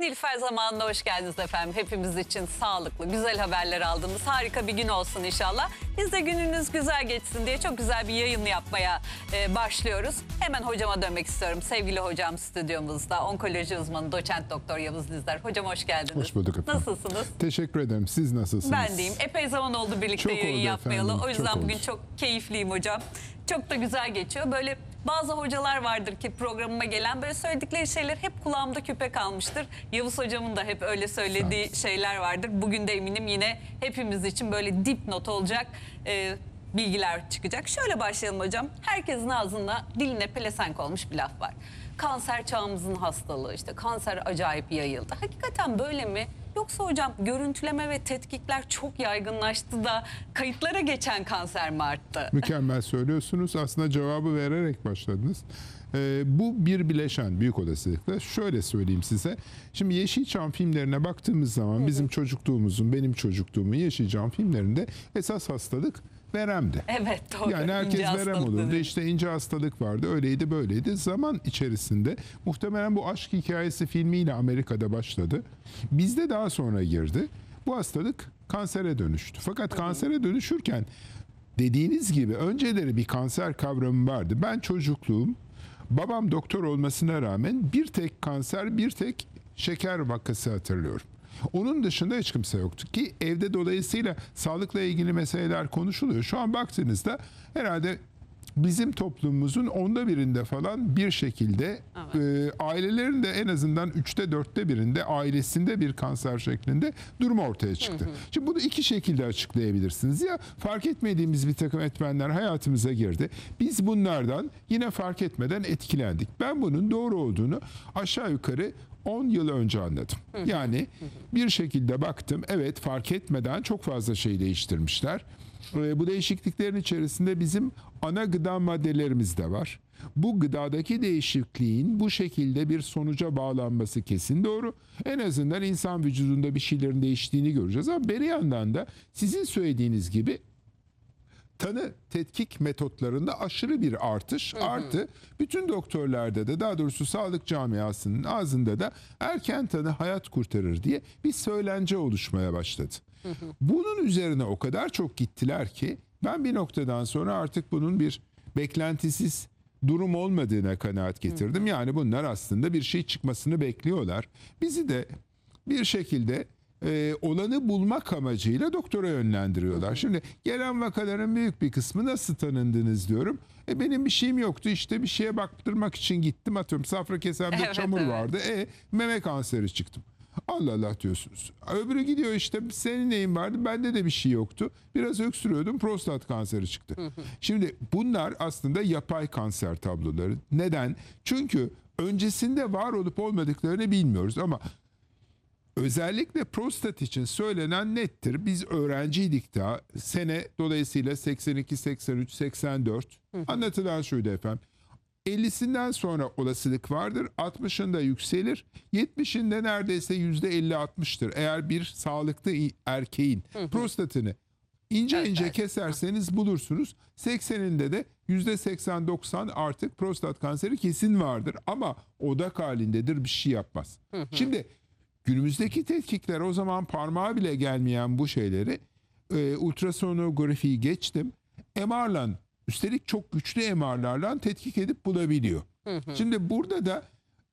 Nilfer zamanında hoş geldiniz efendim. Hepimiz için sağlıklı, güzel haberler aldığımız harika bir gün olsun inşallah. Biz de gününüz güzel geçsin diye çok güzel bir yayın yapmaya e, başlıyoruz. Hemen hocama dönmek istiyorum. Sevgili hocam stüdyomuzda onkoloji uzmanı doçent doktor Yavuz Dizler. Hocam hoş geldiniz. Hoş bulduk efendim. Nasılsınız? Teşekkür ederim. Siz nasılsınız? Ben deyim. Epey zaman oldu birlikte çok yayın oldu yapmayalı. Efendim. O yüzden çok bugün oldu. çok keyifliyim hocam. Çok da güzel geçiyor. Böyle bazı hocalar vardır ki programıma gelen böyle söyledikleri şeyler hep kulağımda küpe kalmıştır. Yavuz hocamın da hep öyle söylediği şeyler vardır. Bugün de eminim yine hepimiz için böyle dipnot olacak e, bilgiler çıkacak. Şöyle başlayalım hocam. Herkesin ağzında diline pelesenk olmuş bir laf var. Kanser çağımızın hastalığı işte kanser acayip yayıldı. Hakikaten böyle mi? Yoksa hocam görüntüleme ve tetkikler çok yaygınlaştı da kayıtlara geçen kanser mi arttı? Mükemmel söylüyorsunuz. Aslında cevabı vererek başladınız. Ee, bu bir bileşen büyük olasılıkla. Şöyle söyleyeyim size. Şimdi Yeşilçam filmlerine baktığımız zaman bizim çocukluğumuzun, benim çocukluğumun Yeşilçam filmlerinde esas hastalık veremdi. Evet doğru. Yani herkes ince verem olurdu. Dedi. İşte ince hastalık vardı. Öyleydi böyleydi. Zaman içerisinde muhtemelen bu aşk hikayesi filmiyle Amerika'da başladı. Bizde daha sonra girdi. Bu hastalık kansere dönüştü. Fakat Hı -hı. kansere dönüşürken dediğiniz gibi önceleri bir kanser kavramı vardı. Ben çocukluğum babam doktor olmasına rağmen bir tek kanser, bir tek şeker vakası hatırlıyorum. Onun dışında hiç kimse yoktu ki evde dolayısıyla sağlıkla ilgili meseleler konuşuluyor. Şu an baktığınızda herhalde bizim toplumumuzun onda birinde falan bir şekilde evet. e, ailelerin de en azından üçte dörtte birinde ailesinde bir kanser şeklinde durum ortaya çıktı. Hı hı. Şimdi bunu iki şekilde açıklayabilirsiniz. Ya fark etmediğimiz bir takım etmenler hayatımıza girdi. Biz bunlardan yine fark etmeden etkilendik. Ben bunun doğru olduğunu aşağı yukarı 10 yıl önce anladım. Yani bir şekilde baktım evet fark etmeden çok fazla şey değiştirmişler. Ee, bu değişikliklerin içerisinde bizim ana gıda maddelerimiz de var. Bu gıdadaki değişikliğin bu şekilde bir sonuca bağlanması kesin doğru. En azından insan vücudunda bir şeylerin değiştiğini göreceğiz ama bir yandan da sizin söylediğiniz gibi tanı tetkik metotlarında aşırı bir artış hı hı. artı bütün doktorlarda da daha doğrusu sağlık camiasının ağzında da erken tanı hayat kurtarır diye bir söylence oluşmaya başladı. Hı hı. Bunun üzerine o kadar çok gittiler ki ben bir noktadan sonra artık bunun bir beklentisiz durum olmadığına kanaat getirdim. Yani bunlar aslında bir şey çıkmasını bekliyorlar. Bizi de bir şekilde e, olanı bulmak amacıyla doktora yönlendiriyorlar. Şimdi gelen vakaların büyük bir kısmı nasıl tanındınız diyorum. E benim bir şeyim yoktu işte bir şeye baktırmak için gittim atıyorum safra kesemde evet, çamur evet. vardı. E meme kanseri çıktım. Allah Allah diyorsunuz. Öbürü gidiyor işte senin neyin vardı bende de bir şey yoktu. Biraz öksürüyordum prostat kanseri çıktı. Şimdi bunlar aslında yapay kanser tabloları. Neden? Çünkü öncesinde var olup olmadıklarını bilmiyoruz ama Özellikle prostat için söylenen nettir. Biz öğrenciydik daha. Sene dolayısıyla 82, 83, 84. Anlatılan şuydu efendim. 50'sinden sonra olasılık vardır. 60'ında yükselir. 70'inde neredeyse %50-60'tır. Eğer bir sağlıklı erkeğin prostatını ince ince keserseniz bulursunuz. 80'inde de %80-90 artık prostat kanseri kesin vardır. Ama odak halindedir bir şey yapmaz. Şimdi Günümüzdeki tetkikler o zaman parmağa bile gelmeyen bu şeyleri e, ultrasonografiyi geçtim. MR'la üstelik çok güçlü MR'larla tetkik edip bulabiliyor. Hı hı. Şimdi burada da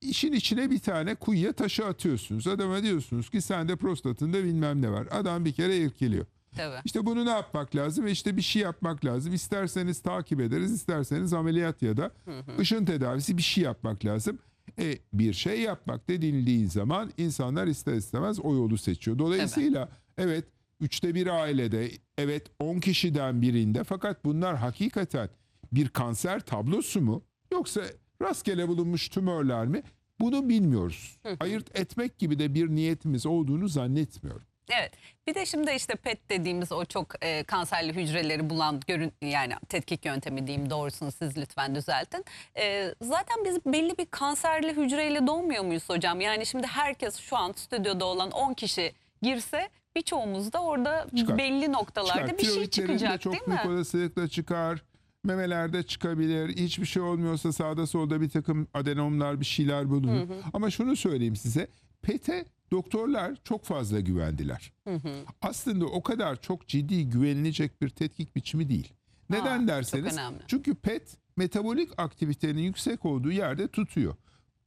işin içine bir tane kuyuya taşı atıyorsunuz. Adama diyorsunuz ki sende prostatında bilmem ne var. Adam bir kere irkiliyor. Tabii. İşte bunu ne yapmak lazım? İşte bir şey yapmak lazım. İsterseniz takip ederiz, isterseniz ameliyat ya da hı hı. ışın tedavisi bir şey yapmak lazım. E, bir şey yapmak denildiği zaman insanlar ister istemez o yolu seçiyor. Dolayısıyla evet, evet üçte bir ailede, evet on kişiden birinde fakat bunlar hakikaten bir kanser tablosu mu yoksa rastgele bulunmuş tümörler mi? Bunu bilmiyoruz. Ayırt etmek gibi de bir niyetimiz olduğunu zannetmiyorum. Evet. Bir de şimdi işte PET dediğimiz o çok e, kanserli hücreleri bulan görün yani tetkik yöntemi diyeyim doğrusunu siz lütfen düzeltin. E, zaten biz belli bir kanserli hücreyle doğmuyor muyuz hocam? Yani şimdi herkes şu an stüdyoda olan 10 kişi girse birçoğumuz da orada çıkar. belli noktalarda çıkar. bir şey çıkacak çok değil mi? Çok büyük olasılıkla çıkar. Memelerde çıkabilir. Hiçbir şey olmuyorsa sağda solda bir takım adenomlar bir şeyler bulunur. Hı hı. Ama şunu söyleyeyim size. PET'e doktorlar çok fazla güvendiler. Hı hı. Aslında o kadar çok ciddi güvenilecek bir tetkik biçimi değil. Neden Aa, derseniz çünkü PET metabolik aktivitenin yüksek olduğu yerde tutuyor.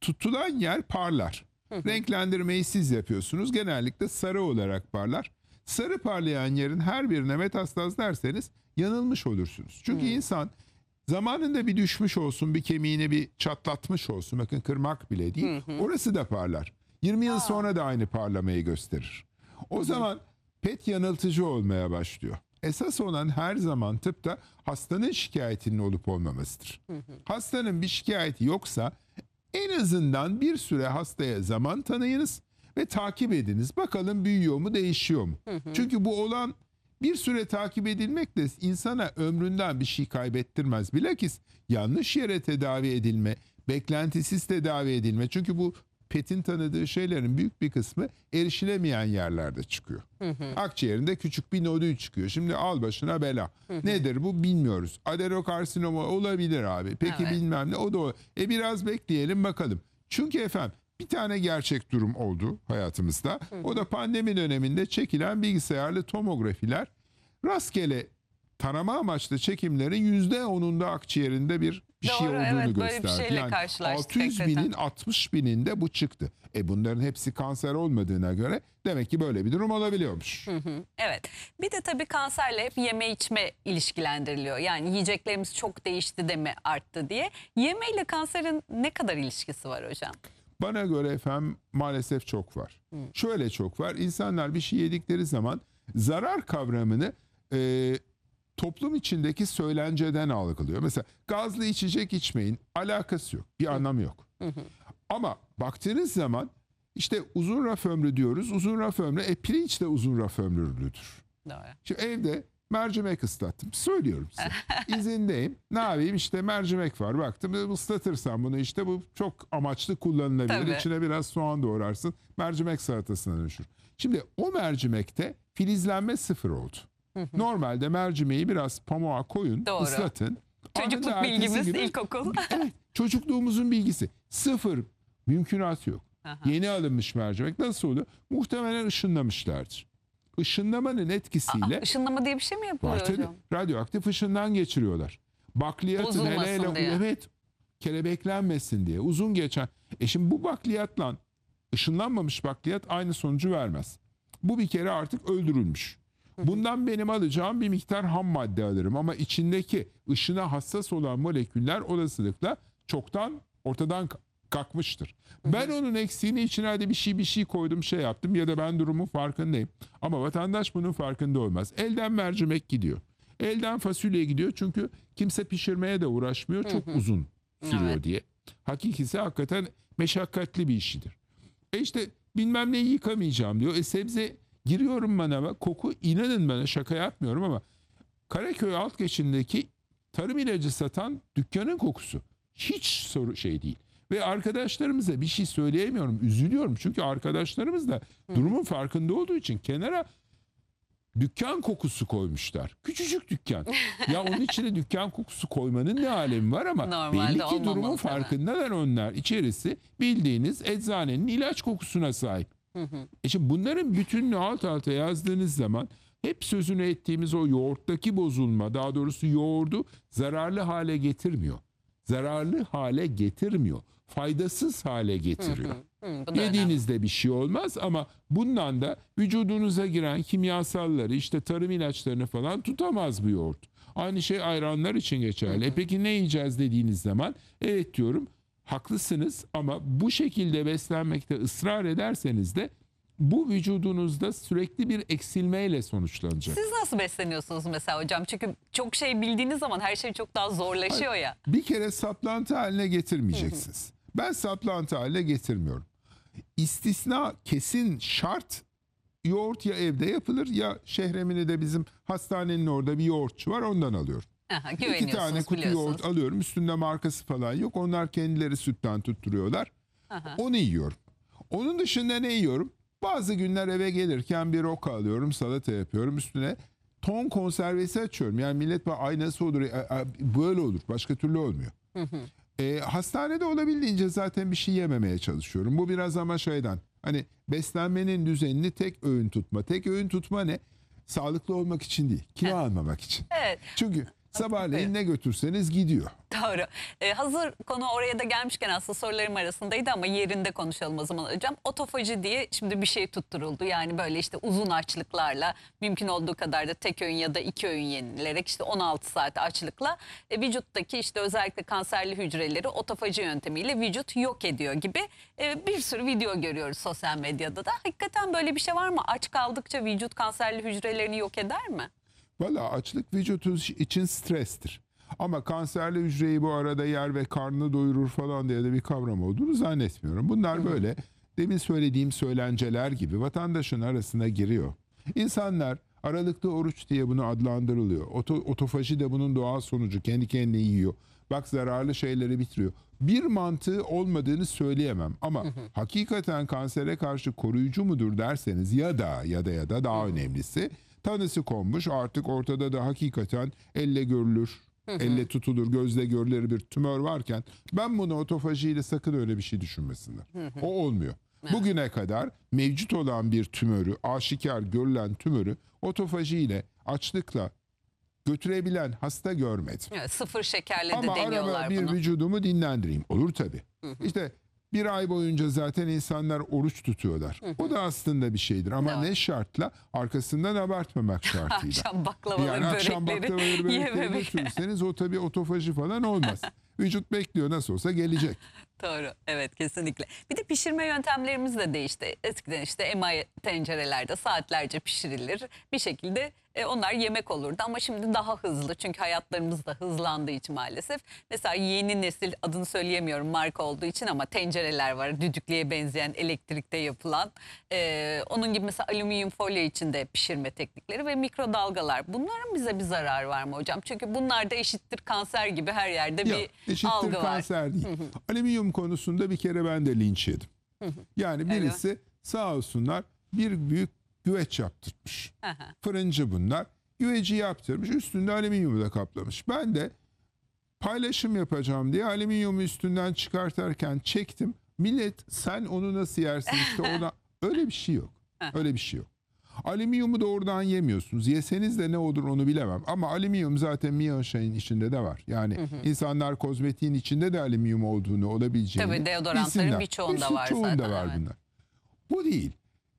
Tutulan yer parlar. Hı hı. Renklendirmeyi siz yapıyorsunuz. Genellikle sarı olarak parlar. Sarı parlayan yerin her birine metastaz derseniz yanılmış olursunuz. Çünkü hı. insan zamanında bir düşmüş olsun, bir kemiğini bir çatlatmış olsun. Bakın kırmak bile değil. Hı hı. Orası da parlar. 20 yıl sonra da aynı parlamayı gösterir. O zaman pet yanıltıcı olmaya başlıyor. Esas olan her zaman tıpta hastanın şikayetinin olup olmamasıdır. Hastanın bir şikayeti yoksa en azından bir süre hastaya zaman tanıyınız ve takip ediniz. Bakalım büyüyor mu, değişiyor mu? Çünkü bu olan bir süre takip edilmek de insana ömründen bir şey kaybettirmez. Bilakis yanlış yere tedavi edilme, beklentisiz tedavi edilme. Çünkü bu PET'in tanıdığı şeylerin büyük bir kısmı erişilemeyen yerlerde çıkıyor. Hı hı. Akciğerinde küçük bir nodül çıkıyor. Şimdi al başına bela. Hı hı. Nedir bu bilmiyoruz. Aderokarsinoma olabilir abi. Peki evet. bilmem ne o da o. E biraz bekleyelim bakalım. Çünkü efendim bir tane gerçek durum oldu hayatımızda. Hı hı. O da pandemi döneminde çekilen bilgisayarlı tomografiler rastgele tarama amaçlı çekimlerin %10'unda akciğerinde bir bir şey Doğru, şey olduğunu evet, böyle bir şeyle yani 600 binin 60 bininde bu çıktı. E bunların hepsi kanser olmadığına göre demek ki böyle bir durum olabiliyormuş. Hı hı, Evet. Bir de tabii kanserle hep yeme içme ilişkilendiriliyor. Yani yiyeceklerimiz çok değişti de mi arttı diye. Yeme ile kanserin ne kadar ilişkisi var hocam? Bana göre efendim maalesef çok var. Şöyle çok var. İnsanlar bir şey yedikleri zaman zarar kavramını e, toplum içindeki söylenceden algılıyor. Mesela gazlı içecek içmeyin alakası yok. Bir anlamı yok. Ama baktığınız zaman işte uzun raf ömrü diyoruz. Uzun raf ömrü e, pirinç de uzun raf ömrülüdür. Doğru. Şimdi evde mercimek ıslattım. Söylüyorum size. İzindeyim. Ne yapayım işte mercimek var. Baktım e, ıslatırsam bunu işte bu çok amaçlı kullanılabilir. Tabii. İçine biraz soğan doğrarsın. Mercimek salatasına dönüşür. Şimdi o mercimekte filizlenme sıfır oldu. Normalde mercimeği biraz pamuğa koyun, Doğru. ıslatın. Çocukluk bilgimiz günü- ilkokul. Evet, çocukluğumuzun bilgisi. Sıfır mümkünatı yok. Aha. Yeni alınmış mercimek nasıl oluyor? Muhtemelen ışınlamışlardır. Işınlamanın etkisiyle Işınlama diye bir şey mi yapıyor? Var hocam? Radyoaktif ışından geçiriyorlar. Bakliyatın hele hele diye. evet kelebeklenmesin diye uzun geçen. E şimdi bu bakliyatla ışınlanmamış bakliyat aynı sonucu vermez. Bu bir kere artık öldürülmüş. Bundan benim alacağım bir miktar ham madde alırım ama içindeki ışına hassas olan moleküller olasılıkla çoktan ortadan kalkmıştır. Ben onun eksiğini içine de bir şey bir şey koydum şey yaptım ya da ben durumun farkındayım. Ama vatandaş bunun farkında olmaz. Elden mercimek gidiyor. Elden fasulye gidiyor çünkü kimse pişirmeye de uğraşmıyor. Çok uzun sürüyor evet. diye. Hakikisi hakikaten meşakkatli bir işidir. E işte bilmem ne yıkamayacağım diyor. E sebze Giriyorum ben eve koku inanın bana şaka yapmıyorum ama Karaköy alt geçindeki tarım ilacı satan dükkanın kokusu. Hiç soru şey değil. Ve arkadaşlarımıza bir şey söyleyemiyorum. Üzülüyorum. Çünkü arkadaşlarımız da durumun farkında olduğu için kenara dükkan kokusu koymuşlar. Küçücük dükkan. ya onun içine dükkan kokusu koymanın ne alemi var ama Normalde belli ki durumun farkındalar onlar. İçerisi bildiğiniz eczanenin ilaç kokusuna sahip. Hı hı. E şimdi bunların bütününü alt alta yazdığınız zaman hep sözünü ettiğimiz o yoğurttaki bozulma, daha doğrusu yoğurdu zararlı hale getirmiyor. Zararlı hale getirmiyor. Faydasız hale getiriyor. Hı hı. Hı, Yediğinizde önemli. bir şey olmaz ama bundan da vücudunuza giren kimyasalları, işte tarım ilaçlarını falan tutamaz bu yoğurt. Aynı şey ayranlar için geçerli. Hı e hı. E peki ne yiyeceğiz dediğiniz zaman evet diyorum haklısınız ama bu şekilde beslenmekte ısrar ederseniz de bu vücudunuzda sürekli bir eksilmeyle sonuçlanacak. Siz nasıl besleniyorsunuz mesela hocam? Çünkü çok şey bildiğiniz zaman her şey çok daha zorlaşıyor ya. Bir kere saplantı haline getirmeyeceksiniz. ben saplantı haline getirmiyorum. İstisna kesin şart yoğurt ya evde yapılır ya şehremini de bizim hastanenin orada bir yoğurtçu var ondan alıyorum. Aha, İki tane kutu yoğurt alıyorum. Üstünde markası falan yok. Onlar kendileri sütten tutturuyorlar. Aha. Onu yiyorum. Onun dışında ne yiyorum? Bazı günler eve gelirken bir roka alıyorum, salata yapıyorum. Üstüne ton konservesi açıyorum. Yani millet bak ay nasıl olur, e, e, e, böyle olur. Başka türlü olmuyor. E, hastanede olabildiğince zaten bir şey yememeye çalışıyorum. Bu biraz ama şeyden hani beslenmenin düzenini tek öğün tutma. Tek öğün tutma ne? Sağlıklı olmak için değil, kilo almamak için. Evet. Çünkü Sabahleyin ne götürseniz gidiyor. Doğru. Ee, hazır konu oraya da gelmişken aslında sorularım arasındaydı ama yerinde konuşalım o zaman hocam. Otofaji diye şimdi bir şey tutturuldu. Yani böyle işte uzun açlıklarla mümkün olduğu kadar da tek öğün ya da iki öğün yenilerek işte 16 saat açlıkla e, vücuttaki işte özellikle kanserli hücreleri otofaji yöntemiyle vücut yok ediyor gibi e, bir sürü video görüyoruz sosyal medyada da. Hakikaten böyle bir şey var mı? Aç kaldıkça vücut kanserli hücrelerini yok eder mi? Valla açlık vücut için strestir. Ama kanserli hücreyi bu arada yer ve karnını doyurur falan diye de bir kavram olduğunu zannetmiyorum. Bunlar böyle demin söylediğim söylenceler gibi vatandaşın arasına giriyor. İnsanlar aralıklı oruç diye bunu adlandırılıyor. Oto, otofaji de bunun doğal sonucu. Kendi kendini yiyor. Bak zararlı şeyleri bitiriyor. Bir mantığı olmadığını söyleyemem ama hakikaten kansere karşı koruyucu mudur derseniz ya da ya da ya da daha önemlisi tanısı konmuş. Artık ortada da hakikaten elle görülür, elle tutulur, gözle görülür bir tümör varken ben bunu otofajiyle sakın öyle bir şey düşünmesinler. o olmuyor. Bugüne kadar mevcut olan bir tümörü, aşikar görülen tümörü otofajiyle, açlıkla götürebilen hasta görmedim. Evet, sıfır şekerle de Ama deniyorlar ara bir vücudumu dinlendireyim. Olur tabii. İşte. Bir ay boyunca zaten insanlar oruç tutuyorlar. Hı hı. O da aslında bir şeydir ama evet. ne şartla? Arkasından abartmamak şartıyla. akşam baklavaları, yani börekleri, akşam baklavaları, börekleri götürürseniz o tabii otofaji falan olmaz. Vücut bekliyor nasıl olsa gelecek. Doğru evet kesinlikle. Bir de pişirme yöntemlerimiz de değişti. Eskiden işte emay tencerelerde saatlerce pişirilir. Bir şekilde e, onlar yemek olurdu ama şimdi daha hızlı çünkü hayatlarımız da hızlandığı için maalesef. Mesela yeni nesil adını söyleyemiyorum marka olduğu için ama tencereler var düdüklüye benzeyen elektrikte yapılan. E, onun gibi mesela alüminyum folyo içinde pişirme teknikleri ve mikrodalgalar. Bunların bize bir zararı var mı hocam? Çünkü bunlar da eşittir kanser gibi her yerde Yok, bir eşittir algı kanser var. kanser değil. Alüminyum konusunda bir kere ben de linç yedim. Yani birisi evet. sağ olsunlar bir büyük güveç yaptırmış. Aha. Fırıncı bunlar. Güveci yaptırmış üstünde alüminyumu da kaplamış. Ben de paylaşım yapacağım diye alüminyumu üstünden çıkartırken çektim. Millet sen onu nasıl yersin işte ona öyle bir şey yok. Öyle bir şey yok. Alüminyumu doğrudan yemiyorsunuz. Yeseniz de ne olur onu bilemem. Ama alüminyum zaten Mia şeyin içinde de var. Yani hı hı. insanlar kozmetiğin içinde de alüminyum olduğunu olabileceğini. Tabii deodorantların birçoğunda var zaten. Birçoğunda var evet. bunlar. Bu değil.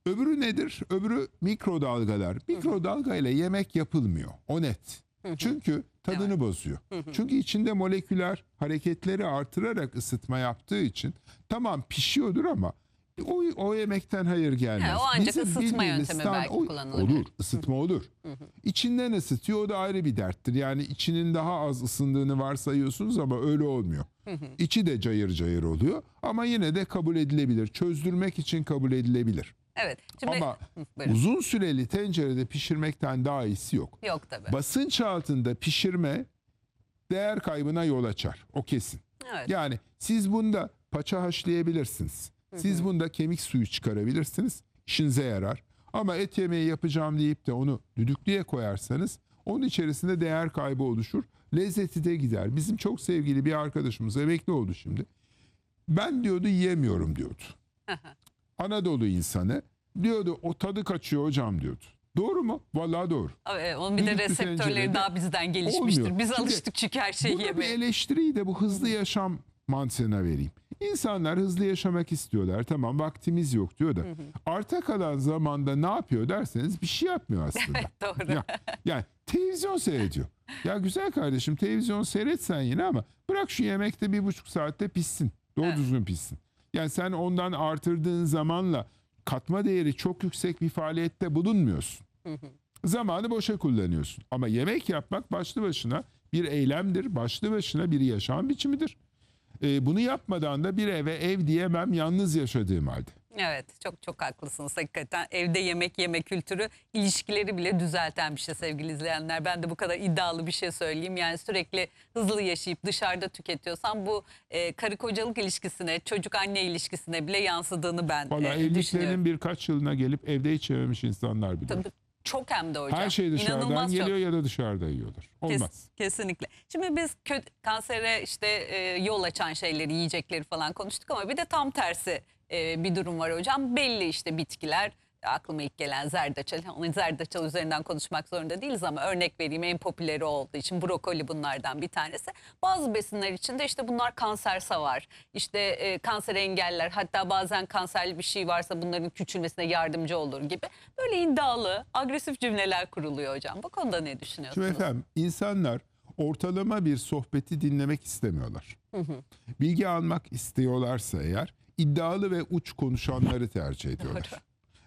Öbürü nedir? Öbürü mikrodalgalar. Mikrodalga ile yemek yapılmıyor. O net. Çünkü tadını evet. bozuyor. Çünkü içinde moleküler hareketleri artırarak ısıtma yaptığı için tamam pişiyordur ama o, o yemekten hayır gelmez. Ha, o ancak Bizim ısıtma yöntemi stan, belki o, Olur, ısıtma olur. İçinden ısıtıyor o da ayrı bir derttir. Yani içinin daha az ısındığını varsayıyorsunuz ama öyle olmuyor. İçi de cayır cayır oluyor ama yine de kabul edilebilir. Çözdürmek için kabul edilebilir. Evet. Şimdi... Ama uzun süreli tencerede pişirmekten daha iyisi yok. Yok tabii. Basınç altında pişirme değer kaybına yol açar. O kesin. Evet. Yani siz bunda paça haşlayabilirsiniz. Siz bunda kemik suyu çıkarabilirsiniz. İşinize yarar. Ama et yemeği yapacağım deyip de onu düdüklüye koyarsanız onun içerisinde değer kaybı oluşur. Lezzeti de gider. Bizim çok sevgili bir arkadaşımız emekli oldu şimdi. Ben diyordu yiyemiyorum diyordu. Anadolu insanı diyordu o tadı kaçıyor hocam diyordu. Doğru mu? Vallahi doğru. Ee, onun bir de Düdüklü reseptörleri daha bizden gelişmiştir. olmuyor. Biz Şimdi alıştık çünkü her şeyi Burada bir yemeye. eleştiriyi de bu hızlı yaşam mantığına vereyim. İnsanlar hızlı yaşamak istiyorlar. Tamam vaktimiz yok diyor da. Arta kalan zamanda ne yapıyor derseniz bir şey yapmıyor aslında. Doğru. Ya, yani televizyon seyrediyor. Ya güzel kardeşim televizyon seyretsen yine ama bırak şu yemekte bir buçuk saatte pissin, Doğru düzgün pissin. Yani sen ondan artırdığın zamanla katma değeri çok yüksek bir faaliyette bulunmuyorsun. Zamanı boşa kullanıyorsun. Ama yemek yapmak başlı başına bir eylemdir, başlı başına bir yaşam biçimidir. E, bunu yapmadan da bir eve ev diyemem yalnız yaşadığım halde. Evet çok çok haklısınız hakikaten. Evde yemek yeme kültürü ilişkileri bile düzelten bir şey sevgili izleyenler. Ben de bu kadar iddialı bir şey söyleyeyim. Yani sürekli hızlı yaşayıp dışarıda tüketiyorsan bu e, karı kocalık ilişkisine, çocuk anne ilişkisine bile yansıdığını ben Valla e, evliliklerinin birkaç yılına gelip evde hiç insanlar biliyor. Tabii çok hem de hocam. Her şey dışarıdan İnanılmaz geliyor çok. ya da dışarıda yiyorlar. Olmaz. kesinlikle. Şimdi biz kansere işte e, yol açan şeyleri, yiyecekleri falan konuştuk ama bir de tam tersi e, bir durum var hocam. Belli işte bitkiler aklıma ilk gelen zerdeçal. Onun hani zerdeçal üzerinden konuşmak zorunda değiliz ama örnek vereyim en popüleri olduğu için brokoli bunlardan bir tanesi. Bazı besinler içinde işte bunlar kanser savar, işte e, kanser engeller hatta bazen kanserli bir şey varsa bunların küçülmesine yardımcı olur gibi. Böyle iddialı, agresif cümleler kuruluyor hocam. Bu konuda ne düşünüyorsunuz? Şimdi efendim insanlar ortalama bir sohbeti dinlemek istemiyorlar. Bilgi almak istiyorlarsa eğer iddialı ve uç konuşanları tercih ediyorlar.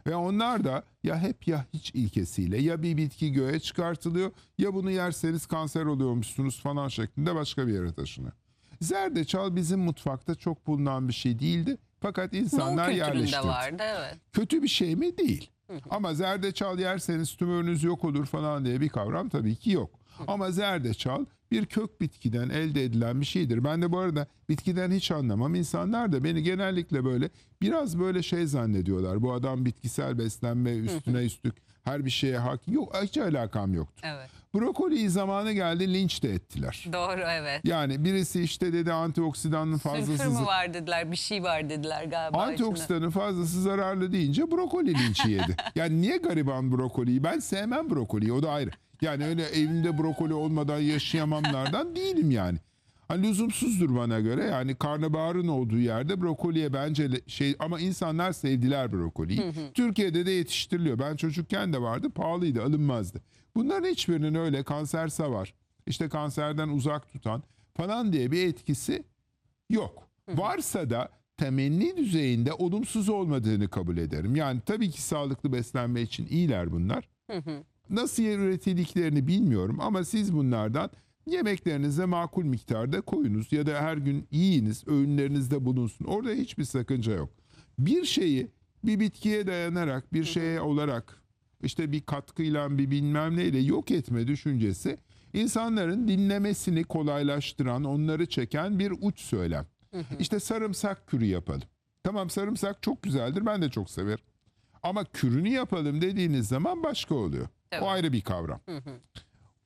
Ve onlar da ya hep ya hiç ilkesiyle ya bir bitki göğe çıkartılıyor ya bunu yerseniz kanser oluyormuşsunuz falan şeklinde başka bir yere taşınıyor. Zerdeçal bizim mutfakta çok bulunan bir şey değildi. Fakat insanlar yerleştirdi. vardı evet. Kötü bir şey mi? Değil. Ama zerdeçal yerseniz tümörünüz yok olur falan diye bir kavram tabii ki yok. Ama zerdeçal bir kök bitkiden elde edilen bir şeydir. Ben de bu arada bitkiden hiç anlamam. İnsanlar da beni genellikle böyle biraz böyle şey zannediyorlar. Bu adam bitkisel beslenme üstüne üstlük her bir şeye hakim. Yok hiç alakam yoktu. Evet. Brokoliyi zamanı geldi linç de ettiler. Doğru evet. Yani birisi işte dedi antioksidanın fazlası... Sülfür mü var dediler bir şey var dediler galiba. Antioksidanın içinde. fazlası zararlı deyince brokoli linçi yedi. yani niye gariban brokoliyi? Ben sevmem brokoliyi o da ayrı. Yani öyle evimde brokoli olmadan yaşayamamlardan değilim yani. Hani lüzumsuzdur bana göre. Yani karnabaharın olduğu yerde brokoliye bence şey ama insanlar sevdiler brokoliyi. Türkiye'de de yetiştiriliyor. Ben çocukken de vardı. Pahalıydı, alınmazdı. Bunların hiçbirinin öyle kanserse var. İşte kanserden uzak tutan falan diye bir etkisi yok. Varsa da temenni düzeyinde olumsuz olmadığını kabul ederim. Yani tabii ki sağlıklı beslenme için iyiler bunlar. Nasıl yer üretildiklerini bilmiyorum ama siz bunlardan yemeklerinize makul miktarda koyunuz ya da her gün yiyiniz, öğünlerinizde bulunsun. Orada hiçbir sakınca yok. Bir şeyi bir bitkiye dayanarak, bir şeye olarak işte bir katkıyla bir bilmem neyle yok etme düşüncesi insanların dinlemesini kolaylaştıran, onları çeken bir uç söylem. İşte sarımsak kürü yapalım. Tamam sarımsak çok güzeldir ben de çok severim. Ama kürünü yapalım dediğiniz zaman başka oluyor. Evet. O ayrı bir kavram.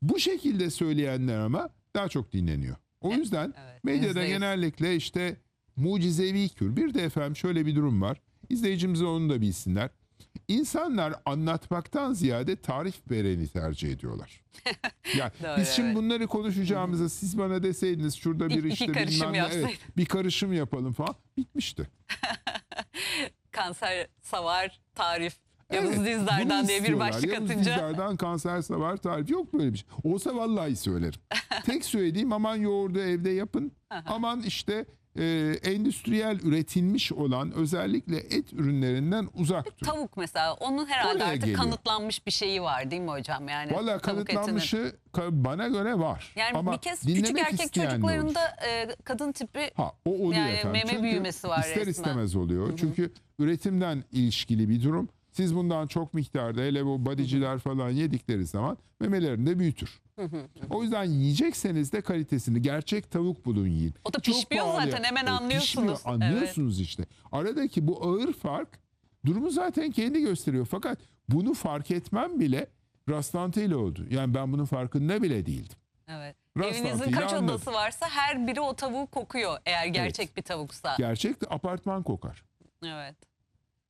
Bu şekilde söyleyenler ama daha çok dinleniyor. O yüzden evet, medyada izleyiz. genellikle işte mucizevi kür. Bir de efendim şöyle bir durum var. İzleyicimiz onu da bilsinler. İnsanlar anlatmaktan ziyade tarif vereni tercih ediyorlar. yani Doğru, biz şimdi evet. bunları konuşacağımızda siz bana deseydiniz şurada bir işte bilmem ne evet, bir karışım yapalım falan bitmişti. Kanser savar tarif Yavuz evet, Dizdar'dan diye bir başlık Yavuz atınca. Dizdar'dan kanser savar tarifi yok böyle bir şey. Olsa vallahi söylerim. Tek söylediğim aman yoğurdu evde yapın. aman işte e, endüstriyel üretilmiş olan özellikle et ürünlerinden uzak durun. Tavuk mesela onun herhalde Oraya artık geliyor. kanıtlanmış bir şeyi var değil mi hocam? Yani Valla kanıtlanmışı etinin. bana göre var. Yani Ama bir kez küçük erkek çocuklarında e, kadın tipi ha, o oluyor yani efendim. meme Çünkü büyümesi var ister resmen. ister istemez oluyor. Hı -hı. Çünkü üretimden ilişkili bir durum. Siz bundan çok miktarda hele bu badiciler falan yedikleri zaman memelerinde büyütür. o yüzden yiyecekseniz de kalitesini gerçek tavuk bulun yiyin. O da çok pişmiyor pahalı. zaten hemen e, anlıyorsunuz. Pişmiyor, anlıyorsunuz evet. işte. Aradaki bu ağır fark durumu zaten kendi gösteriyor. Fakat bunu fark etmem bile rastlantıyla oldu. Yani ben bunun farkında bile değildim. Evet. Evinizin kaç anladım. odası varsa her biri o tavuğu kokuyor eğer gerçek evet. bir tavuksa. Gerçek de apartman kokar. Evet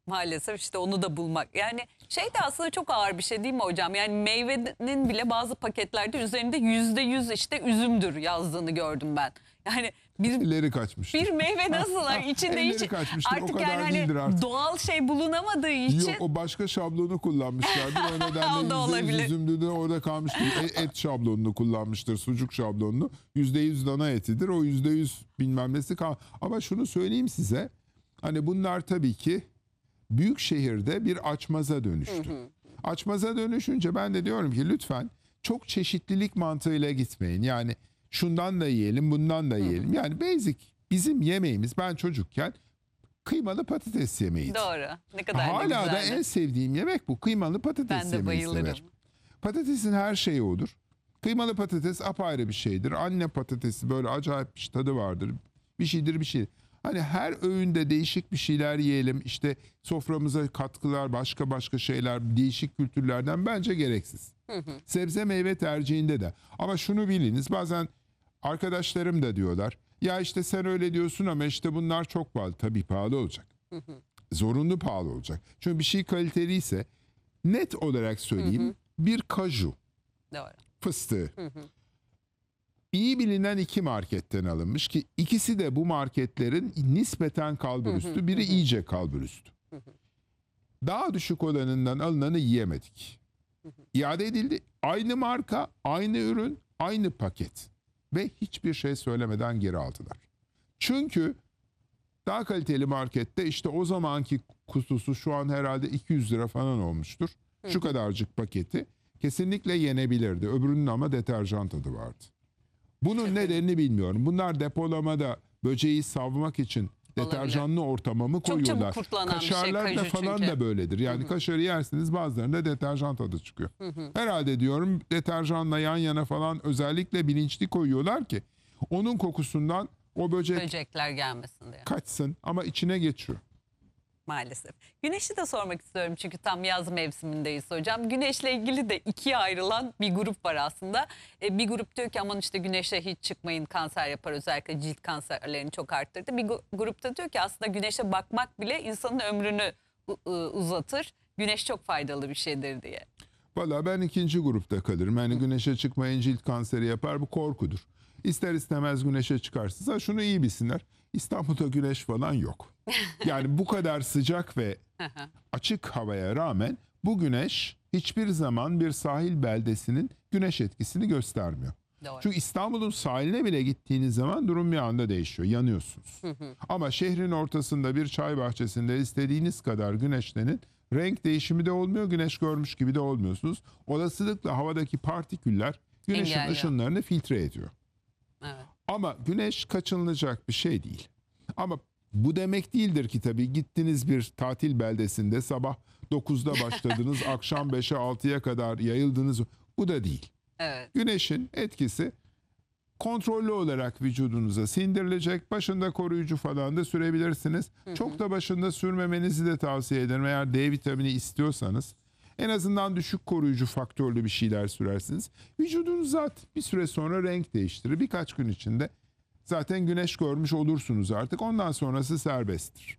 maalesef işte onu da bulmak. Yani şey de aslında çok ağır bir şey değil mi hocam? Yani meyvenin bile bazı paketlerde üzerinde yüzde yüz işte üzümdür yazdığını gördüm ben. Yani bir, ileri kaçmış. Bir meyve nasıl? yani içinde hiç artık o kadar yani hani artık. doğal şey bulunamadığı için. Yok o başka şablonu kullanmışlardır O nedenle o da olabilir. üzümlüğüne orada kalmıştır. E, et şablonunu kullanmıştır. Sucuk şablonunu. Yüzde yüz dana etidir. O yüzde yüz bilmem nesi kal. Ama şunu söyleyeyim size. Hani bunlar tabii ki büyük şehirde bir açmaza dönüştü. Hı hı. Açmaza dönüşünce ben de diyorum ki lütfen çok çeşitlilik mantığıyla gitmeyin. Yani şundan da yiyelim, bundan da yiyelim. Hı. Yani basic bizim yemeğimiz ben çocukken kıymalı patates yemeğiydi. Doğru. Ne kadar Hala da, en sevdiğim yemek bu. Kıymalı patates yemeği. ben yemeği bayılırım. sever. Patatesin her şeyi odur. Kıymalı patates apayrı bir şeydir. Anne patatesi böyle acayip bir şey tadı vardır. Bir şeydir bir şey. Hani her öğünde değişik bir şeyler yiyelim. İşte soframıza katkılar, başka başka şeyler, değişik kültürlerden bence gereksiz. Sebze meyve tercihinde de. Ama şunu biliniz bazen arkadaşlarım da diyorlar. Ya işte sen öyle diyorsun ama işte bunlar çok pahalı. Tabii pahalı olacak. Zorunlu pahalı olacak. Çünkü bir şey ise net olarak söyleyeyim. Bir kaju. Doğru. Fıstığı iyi bilinen iki marketten alınmış ki ikisi de bu marketlerin nispeten kalbur üstü, biri iyice kalbur üstü. Daha düşük olanından alınanı yiyemedik. İade edildi. Aynı marka, aynı ürün, aynı paket ve hiçbir şey söylemeden geri aldılar. Çünkü daha kaliteli markette işte o zamanki kutusu şu an herhalde 200 lira falan olmuştur. Şu kadarcık paketi kesinlikle yenebilirdi. Öbürünün ama deterjan tadı vardı. Bunun nedenini bilmiyorum. Bunlar depolamada böceği savmak için deterjanlı ortama mı Çok koyuyorlar? çabuk kurtlanan bir şey Kaşarlar da falan çünkü. da böyledir. Yani kaşarı yersiniz bazılarında deterjan tadı çıkıyor. Herhalde diyorum deterjanla yan yana falan özellikle bilinçli koyuyorlar ki onun kokusundan o böcek Böcekler gelmesin diye. kaçsın ama içine geçiyor maalesef. Güneş'i de sormak istiyorum çünkü tam yaz mevsimindeyiz hocam. Güneş'le ilgili de ikiye ayrılan bir grup var aslında. E, bir grup diyor ki aman işte güneşe hiç çıkmayın kanser yapar özellikle cilt kanserlerini çok arttırdı. Bir grupta diyor ki aslında güneşe bakmak bile insanın ömrünü uzatır. Güneş çok faydalı bir şeydir diye. Valla ben ikinci grupta kalırım. Yani güneşe çıkmayın cilt kanseri yapar bu korkudur. İster istemez güneşe çıkarsınız. Ha şunu iyi bilsinler. İstanbul'da güneş falan yok. Yani bu kadar sıcak ve açık havaya rağmen bu güneş hiçbir zaman bir sahil beldesinin güneş etkisini göstermiyor. Doğru. Çünkü İstanbul'un sahiline bile gittiğiniz zaman durum bir anda değişiyor. Yanıyorsunuz. Ama şehrin ortasında bir çay bahçesinde istediğiniz kadar güneşlenin renk değişimi de olmuyor. Güneş görmüş gibi de olmuyorsunuz. Olasılıkla havadaki partiküller güneşin Engelliyor. ışınlarını filtre ediyor. Evet. Ama güneş kaçınılacak bir şey değil. Ama bu demek değildir ki tabii gittiniz bir tatil beldesinde sabah 9'da başladınız akşam 5'e 6'ya kadar yayıldınız. Bu da değil. Evet. Güneşin etkisi kontrollü olarak vücudunuza sindirilecek. Başında koruyucu falan da sürebilirsiniz. Hı hı. Çok da başında sürmemenizi de tavsiye ederim. Eğer D vitamini istiyorsanız en azından düşük koruyucu faktörlü bir şeyler sürersiniz. Vücudunuz zaten bir süre sonra renk değiştirir. Birkaç gün içinde zaten güneş görmüş olursunuz artık. Ondan sonrası serbesttir.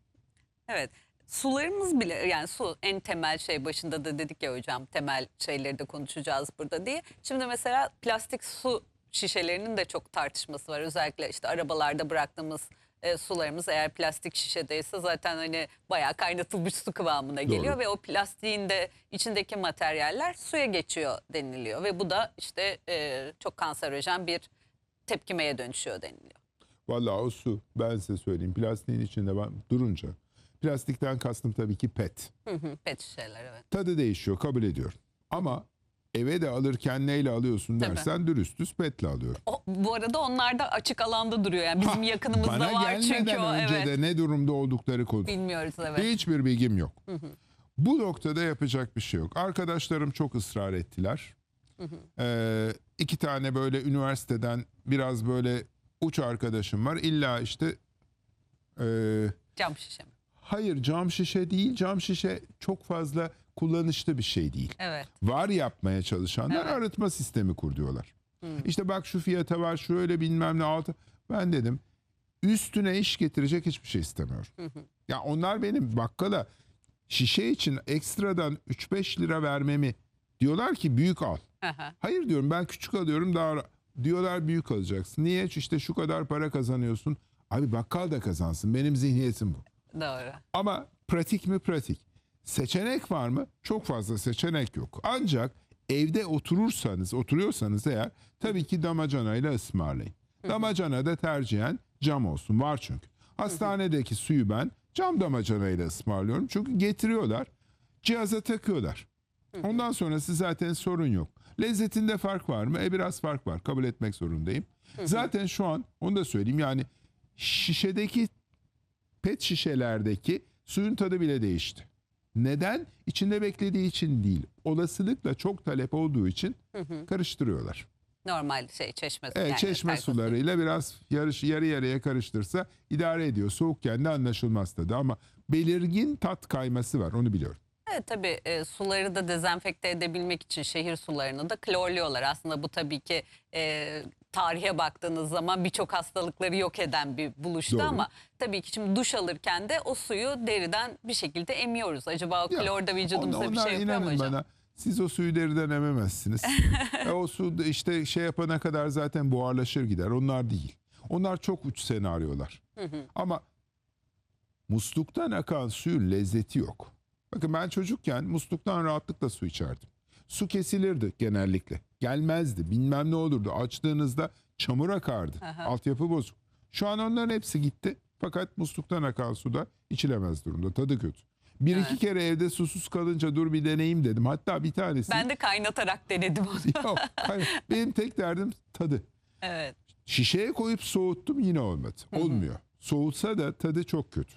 Evet. Sularımız bile yani su en temel şey başında da dedik ya hocam temel şeyleri de konuşacağız burada diye. Şimdi mesela plastik su şişelerinin de çok tartışması var. Özellikle işte arabalarda bıraktığımız e, sularımız eğer plastik şişedeyse zaten hani bayağı kaynatılmış su kıvamına geliyor Doğru. ve o plastiğin de içindeki materyaller suya geçiyor deniliyor ve bu da işte e, çok kanserojen bir tepkimeye dönüşüyor deniliyor. Vallahi o su ben size söyleyeyim plastiğin içinde ben durunca plastikten kastım tabii ki pet. pet şişeler evet. Tadı değişiyor kabul ediyorum. Ama eve de alırken neyle alıyorsun Tabii. dersen dürüstüz petle alıyorum. O, bu arada onlar da açık alanda duruyor. Yani bizim ha, yakınımızda bana var çünkü o. önce evet. de ne durumda oldukları konu. Bilmiyoruz evet. Hiçbir bilgim yok. Hı hı. Bu noktada yapacak bir şey yok. Arkadaşlarım çok ısrar ettiler. Hı Ee, iki tane böyle üniversiteden biraz böyle uç arkadaşım var. İlla işte... E, cam şişe mi? Hayır cam şişe değil. Cam şişe çok fazla kullanışlı bir şey değil. Evet. Var yapmaya çalışanlar evet. arıtma sistemi kur diyorlar. Hmm. İşte bak şu fiyata var şöyle bilmem ne altı. Ben dedim üstüne iş getirecek hiçbir şey istemiyorum. Hı hı. Ya onlar benim bakkala şişe için ekstradan 3-5 lira vermemi diyorlar ki büyük al. Aha. Hayır diyorum ben küçük alıyorum daha diyorlar büyük alacaksın. Niye? işte şu kadar para kazanıyorsun. Abi bakkal da kazansın. Benim zihniyetim bu. Doğru. Ama pratik mi pratik. Seçenek var mı? Çok fazla seçenek yok. Ancak evde oturursanız, oturuyorsanız eğer tabii ki damacana ile ısmarlayın. Damacana da tercihen cam olsun. Var çünkü. Hastanedeki suyu ben cam damacana ile ısmarlıyorum. Çünkü getiriyorlar, cihaza takıyorlar. Ondan sonrası zaten sorun yok. Lezzetinde fark var mı? E biraz fark var. Kabul etmek zorundayım. Zaten şu an onu da söyleyeyim yani şişedeki pet şişelerdeki suyun tadı bile değişti. Neden? İçinde beklediği için değil. Olasılıkla çok talep olduğu için hı hı. karıştırıyorlar. Normal şey çeşme suları. Evet, yani çeşme sularıyla suyu. biraz yarış, yarı yarıya karıştırsa idare ediyor. Soğukken de anlaşılmaz tadı ama belirgin tat kayması var onu biliyorum. Evet tabii e, suları da dezenfekte edebilmek için şehir sularını da klorluyorlar. Aslında bu tabii ki e, tarihe baktığınız zaman birçok hastalıkları yok eden bir buluştu Doğru. ama tabii ki şimdi duş alırken de o suyu deriden bir şekilde emiyoruz. Acaba o Ya, klorda vücudumuza ona- bir şey yapıyor mu hocam? bana, Siz o suyu deriden ememezsiniz. E, o su işte şey yapana kadar zaten buharlaşır gider. Onlar değil. Onlar çok uç senaryolar. Ama musluktan akan suyun lezzeti yok. Bakın ben çocukken musluktan rahatlıkla su içerdim su kesilirdi genellikle. Gelmezdi bilmem ne olurdu. Açtığınızda çamur akardı. Aha. Altyapı bozuk. Şu an onların hepsi gitti. Fakat musluktan akan su da içilemez durumda. Tadı kötü. Bir evet. iki kere evde susuz kalınca dur bir deneyim dedim. Hatta bir tanesi. Ben de kaynatarak denedim onu. Yok, benim tek derdim tadı. Evet. Şişeye koyup soğuttum yine olmadı. Olmuyor. Hı hı. Soğutsa da tadı çok kötü.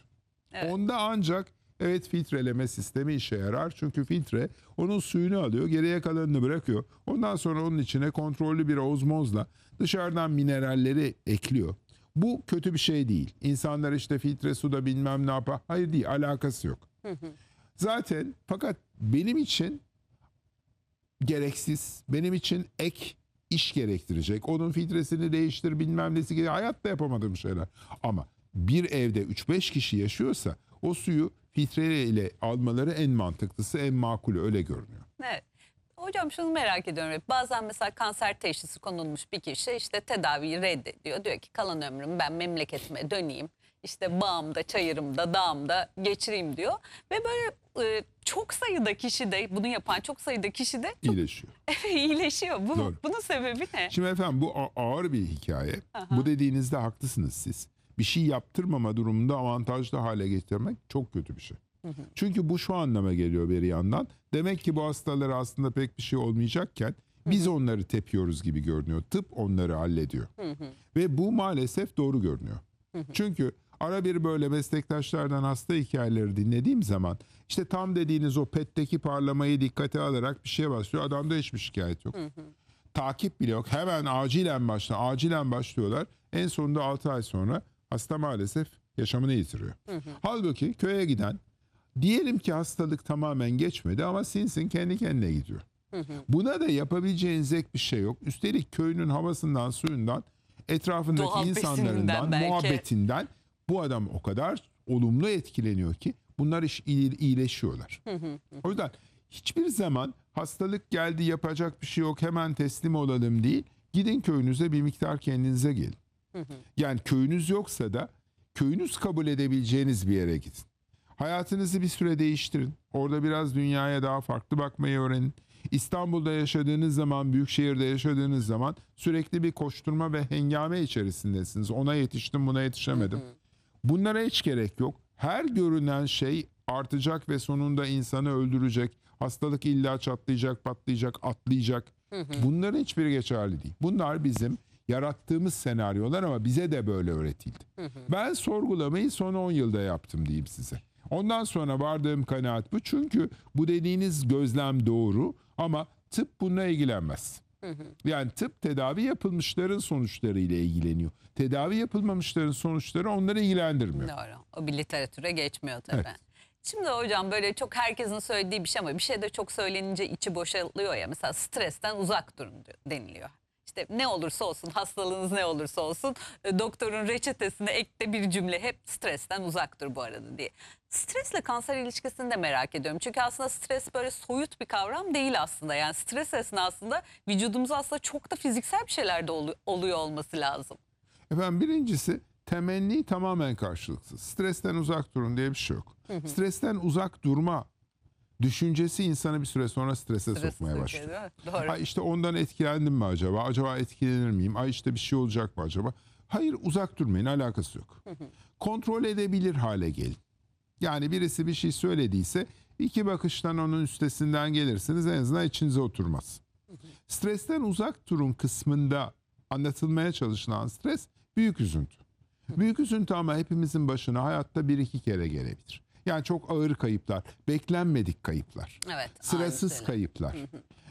Evet. Onda ancak Evet filtreleme sistemi işe yarar. Çünkü filtre onun suyunu alıyor, geriye kalanını bırakıyor. Ondan sonra onun içine kontrollü bir ozmozla dışarıdan mineralleri ekliyor. Bu kötü bir şey değil. İnsanlar işte filtre su da bilmem ne yapar. Hayır değil, alakası yok. Zaten fakat benim için gereksiz, benim için ek iş gerektirecek. Onun filtresini değiştir bilmem nesi gibi hayatta yapamadığım şeyler. Ama bir evde 3-5 kişi yaşıyorsa o suyu ile almaları en mantıklısı, en makulü öyle görünüyor. Evet. Hocam şunu merak ediyorum. Bazen mesela kanser teşhisi konulmuş bir kişi işte tedaviyi reddediyor. Diyor ki kalan ömrüm ben memleketime döneyim. İşte bağımda, çayırımda, dağımda geçireyim diyor. Ve böyle e, çok sayıda kişi de bunu yapan çok sayıda kişi de çok İyileşiyor. iyileşiyor. Bu, Doğru. bunun sebebi ne? Şimdi efendim bu ağır bir hikaye. Aha. Bu dediğinizde haklısınız siz bir şey yaptırmama durumunda avantajlı hale getirmek çok kötü bir şey. Çünkü bu şu anlama geliyor bir yandan. Demek ki bu hastalara aslında pek bir şey olmayacakken biz onları tepiyoruz gibi görünüyor. Tıp onları hallediyor. Ve bu maalesef doğru görünüyor. Çünkü ara bir böyle meslektaşlardan hasta hikayeleri dinlediğim zaman işte tam dediğiniz o petteki parlamayı dikkate alarak bir şeye başlıyor. Adamda hiçbir şikayet yok. Takip bile yok. Hemen acilen başla, acilen başlıyorlar. En sonunda 6 ay sonra Hasta maalesef yaşamını yitiriyor. Hı hı. Halbuki köye giden diyelim ki hastalık tamamen geçmedi ama sinsin kendi kendine gidiyor. Hı hı. Buna da yapabileceğiniz ek bir şey yok. Üstelik köyünün havasından, suyundan, etrafındaki insanlarından, belki. muhabbetinden bu adam o kadar olumlu etkileniyor ki bunlar iş iyileşiyorlar. Hı hı. O yüzden hiçbir zaman hastalık geldi yapacak bir şey yok hemen teslim olalım değil. Gidin köyünüze bir miktar kendinize gelin. Yani köyünüz yoksa da köyünüz kabul edebileceğiniz bir yere gidin. Hayatınızı bir süre değiştirin. Orada biraz dünyaya daha farklı bakmayı öğrenin. İstanbul'da yaşadığınız zaman, büyük şehirde yaşadığınız zaman sürekli bir koşturma ve hengame içerisindesiniz. Ona yetiştim, buna yetişemedim. Bunlara hiç gerek yok. Her görünen şey artacak ve sonunda insanı öldürecek. Hastalık illa çatlayacak, patlayacak, atlayacak. Hı hı. Bunların hiçbiri geçerli değil. Bunlar bizim yarattığımız senaryolar ama bize de böyle öğretildi. Hı hı. Ben sorgulamayı son 10 yılda yaptım diyeyim size. Ondan sonra vardığım kanaat bu. Çünkü bu dediğiniz gözlem doğru ama tıp bununla ilgilenmez. Hı hı. Yani tıp tedavi yapılmışların sonuçları ile ilgileniyor. Tedavi yapılmamışların sonuçları onları ilgilendirmiyor. Doğru. O bir literatüre geçmiyor tabii. Evet. Şimdi hocam böyle çok herkesin söylediği bir şey ama bir şey de çok söylenince içi boşalıyor ya. Mesela stresten uzak durun deniliyor işte ne olursa olsun hastalığınız ne olursa olsun e, doktorun reçetesine ekte bir cümle hep stresten uzaktır bu arada diye. Stresle kanser ilişkisini de merak ediyorum. Çünkü aslında stres böyle soyut bir kavram değil aslında. Yani stres esnasında vücudumuz aslında çok da fiziksel bir şeyler de oluyor olması lazım. Efendim birincisi temenni tamamen karşılıksız. Stresten uzak durun diye bir şey yok. Stresten uzak durma düşüncesi insanı bir süre sonra strese Stres sokmaya başlıyor. Doğru. işte ondan etkilendim mi acaba? Acaba etkilenir miyim? Ay işte bir şey olacak mı acaba? Hayır uzak durmayın alakası yok. Kontrol edebilir hale gelin. Yani birisi bir şey söylediyse iki bakıştan onun üstesinden gelirsiniz en azından içinize oturmaz. Stresten uzak durun kısmında anlatılmaya çalışılan stres büyük üzüntü. Büyük üzüntü ama hepimizin başına hayatta bir iki kere gelebilir. Yani çok ağır kayıplar, beklenmedik kayıplar, Evet. sırasız kayıplar,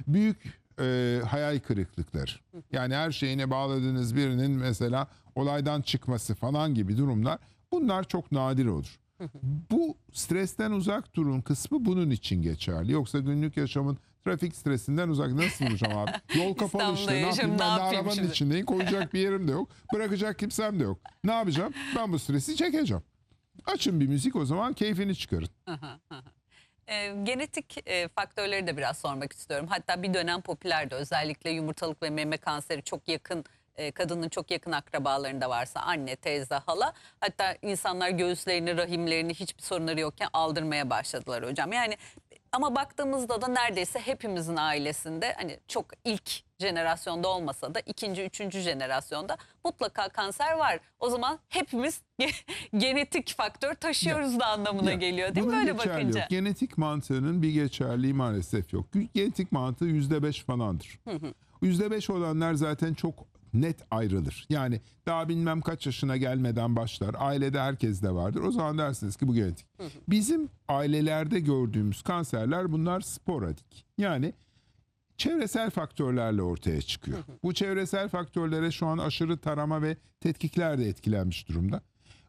büyük e, hayal kırıklıkları. Yani her şeyine bağladığınız birinin mesela olaydan çıkması falan gibi durumlar bunlar çok nadir olur. Bu stresten uzak durun kısmı bunun için geçerli. Yoksa günlük yaşamın trafik stresinden uzak nasıl olacağım? abi? Yol kapalı işte ne yapayım ben ne de arabanın şimdi? içindeyim koyacak bir yerim de yok bırakacak kimsem de yok. Ne yapacağım? Ben bu stresi çekeceğim. Açın bir müzik o zaman keyfini çıkarın. E, genetik e, faktörleri de biraz sormak istiyorum. Hatta bir dönem popülerdi. Özellikle yumurtalık ve meme kanseri çok yakın e, kadının çok yakın akrabalarında varsa anne, teyze, hala hatta insanlar göğüslerini, rahimlerini hiçbir sorunları yokken aldırmaya başladılar hocam. Yani ama baktığımızda da neredeyse hepimizin ailesinde hani çok ilk jenerasyonda olmasa da ikinci, üçüncü jenerasyonda mutlaka kanser var. O zaman hepimiz genetik faktör taşıyoruz ya, da anlamına ya, geliyor değil mi böyle bakınca? Yok. Genetik mantığının bir geçerliği maalesef yok. Genetik mantığı yüzde beş falandır. Yüzde beş olanlar zaten çok net ayrılır. Yani daha bilmem kaç yaşına gelmeden başlar. Ailede herkes de vardır. O zaman dersiniz ki bu genetik. Bizim ailelerde gördüğümüz kanserler bunlar sporadik. Yani çevresel faktörlerle ortaya çıkıyor. Bu çevresel faktörlere şu an aşırı tarama ve tetkikler de etkilenmiş durumda.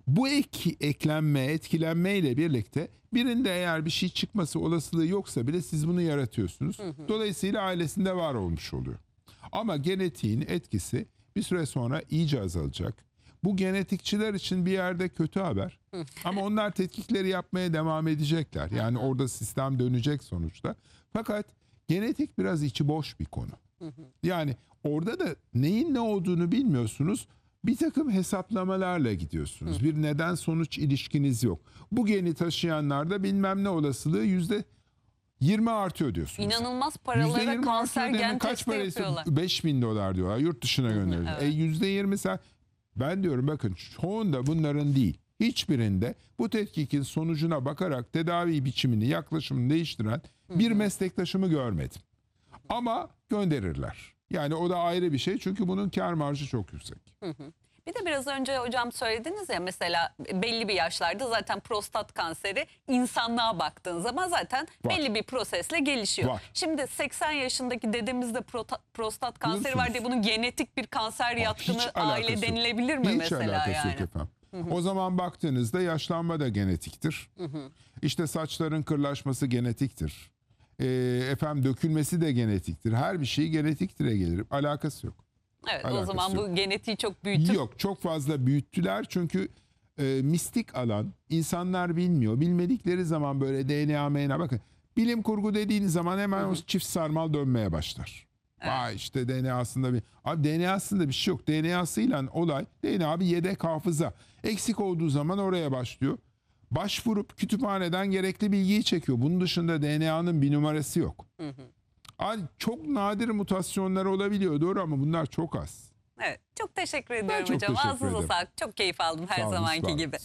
Bu ek, eklenme, etkilenme ile birlikte birinde eğer bir şey çıkması olasılığı yoksa bile siz bunu yaratıyorsunuz. Dolayısıyla ailesinde var olmuş oluyor. Ama genetiğin etkisi bir süre sonra iyice azalacak. Bu genetikçiler için bir yerde kötü haber. Ama onlar tetkikleri yapmaya devam edecekler. Yani orada sistem dönecek sonuçta. Fakat genetik biraz içi boş bir konu. Yani orada da neyin ne olduğunu bilmiyorsunuz. Bir takım hesaplamalarla gidiyorsunuz. Bir neden sonuç ilişkiniz yok. Bu geni taşıyanlarda bilmem ne olasılığı yüzde 20 artı ödüyorsun. İnanılmaz paralara %20 kansergen kaç testi para yapıyorlar. 5 bin dolar diyorlar yurt dışına gönderiyorlar. evet. E %20 sen ben diyorum bakın çoğunda bunların değil. Hiçbirinde bu tetkikin sonucuna bakarak tedavi biçimini, yaklaşımını değiştiren bir meslektaşımı görmedim. Ama gönderirler. Yani o da ayrı bir şey çünkü bunun kar marjı çok yüksek. Hı hı. Bir de biraz önce hocam söylediniz ya mesela belli bir yaşlarda zaten prostat kanseri insanlığa baktığın zaman zaten Var. belli bir prosesle gelişiyor. Var. Şimdi 80 yaşındaki dedemizde prostat kanseri Hırsız. var diye bunun genetik bir kanser Var, yatkını aile yok. denilebilir mi Hiç mesela alakası yani? yok O zaman baktığınızda yaşlanma da genetiktir. İşte saçların kırlaşması genetiktir. Ee, efendim dökülmesi de genetiktir. Her bir şey genetiktir'e gelir. Alakası yok. Evet Alakası o zaman yok. bu genetiği çok büyütüp. Yok çok fazla büyüttüler çünkü e, mistik alan insanlar bilmiyor. Bilmedikleri zaman böyle DNA, MNA bakın bilim kurgu dediğiniz zaman hemen Hı-hı. o çift sarmal dönmeye başlar. Evet. Vay işte DNA'sında bir abi DNA'sında bir şey yok. DNA'sıyla olay DNA bir yedek hafıza. Eksik olduğu zaman oraya başlıyor. Başvurup kütüphaneden gerekli bilgiyi çekiyor. Bunun dışında DNA'nın bir numarası yok. Hı hı çok nadir mutasyonlar olabiliyor doğru ama bunlar çok az. Evet. Çok teşekkür ediyorum çok hocam. Teşekkür Ağzınıza sağlık. Çok keyif aldım her Sağ zamanki var. gibi.